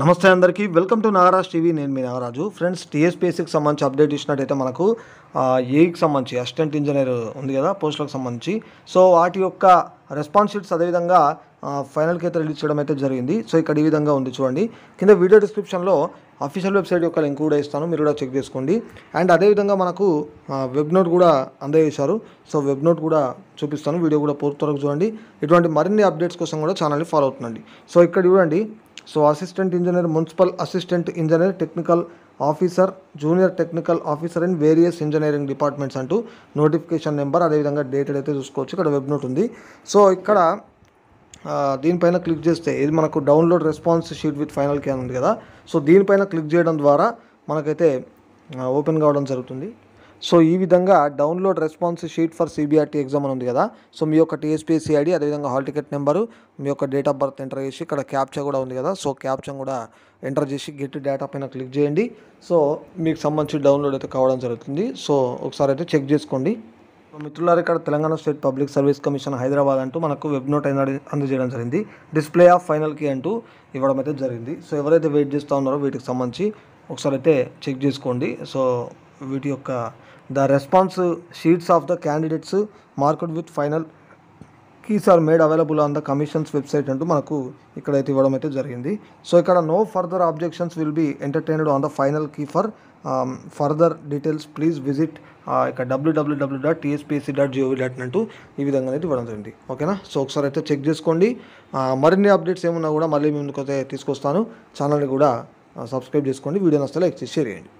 నమస్తే అందరికీ welcome to Nagaraj TV నేను మీ నాగరాజు ఫ్రెండ్స్ టీఎస్పీఎస్సీకి సంబంధించి అప్డేట్ ఇచ్చినట్టయితే మనకు ఏకి సంబంధించి అసిస్టెంట్ ఇంజనీర్ ఉంది కదా పోస్టులకు సంబంధించి సో వాటి యొక్క రెస్పాన్స్ షీట్స్ అదేవిధంగా ఫైనల్కి అయితే రిలీజ్ చేయడం అయితే జరిగింది సో ఇక్కడ ఈ విధంగా ఉంది చూడండి కింద వీడియో డిస్క్రిప్షన్లో అఫీషియల్ వెబ్సైట్ యొక్క లింక్ కూడా ఇస్తాను మీరు కూడా చెక్ చేసుకోండి అండ్ అదేవిధంగా మనకు వెబ్ నోట్ కూడా అందజేశారు సో వెబ్ నోట్ కూడా చూపిస్తాను వీడియో కూడా పూర్తి చూడండి ఇటువంటి మరిన్ని అప్డేట్స్ కోసం కూడా ఛానల్ని ఫాలో అవుతుందండి సో ఇక్కడ చూడండి so assistant engineer municipal assistant engineer technical officer junior technical officer in various engineering departments అంటూ నోటిఫికేషన్ నెంబర్ అదేవిధంగా డేటెడ్ అయితే చూసుకోవచ్చు ఇక్కడ వెబ్ నోట్ ఉంది సో ఇక్కడ దీనిపైన క్లిక్ చేస్తే ఇది మనకు download response sheet with final can ఉంది కదా సో దీనిపైన క్లిక్ చేయడం ద్వారా మనకైతే ఓపెన్ కావడం జరుగుతుంది సో ఈ విధంగా download response sheet for CBRT exam అని ఉంది కదా సో మీ యొక్క టీఎస్పీఎస్సీ ఐడి అదేవిధంగా హాల్ టికెట్ నెంబరు మీ యొక్క డేట్ ఆఫ్ బర్త్ ఎంటర్ చేసి ఇక్కడ క్యాప్చర్ కూడా ఉంది కదా సో క్యాప్చర్ కూడా ఎంటర్ చేసి గెట్ డేటా పైన క్లిక్ చేయండి సో మీకు సంబంధించి డౌన్లోడ్ అయితే కావడం జరుగుతుంది సో ఒకసారి అయితే చెక్ చేసుకోండి మిత్రులారు ఇక్కడ Telangana state public service commission Hyderabad అంటూ మనకు వెబ్ నోట్ అయిన అందజేయడం జరిగింది డిస్ప్లే ఆఫ్ ఫైనల్ కి అంటూ ఇవ్వడం అయితే జరిగింది సో ఎవరైతే వెయిట్ చేస్తూ ఉన్నారో వీటికి సంబంధించి ఒకసారి అయితే చెక్ చేసుకోండి సో వీటి యొక్క the response sheets of the candidates marked with final keys are made available on the commission's website అంటూ మనకు ఇక్కడైతే ఇవ్వడం అయితే జరిగింది సో ఇక్కడ no further objections will be entertained on the final key for further details please visit ఇక W W W dot TSPSC dot G O V dot అంటూ ఈ విధంగా అయితే ఇవ్వడం జరిగింది ఓకేనా సో ఒకసారి అయితే చెక్ చేసుకోండి మరిన్ని అప్డేట్స్ ఏమున్నా కూడా మళ్ళీ మేము అయితే తీసుకొస్తాను ఛానల్ని కూడా సబ్స్క్రైబ్ చేసుకోండి వీడియో నస్తే లైక్ చేసి షేర్ చేయండి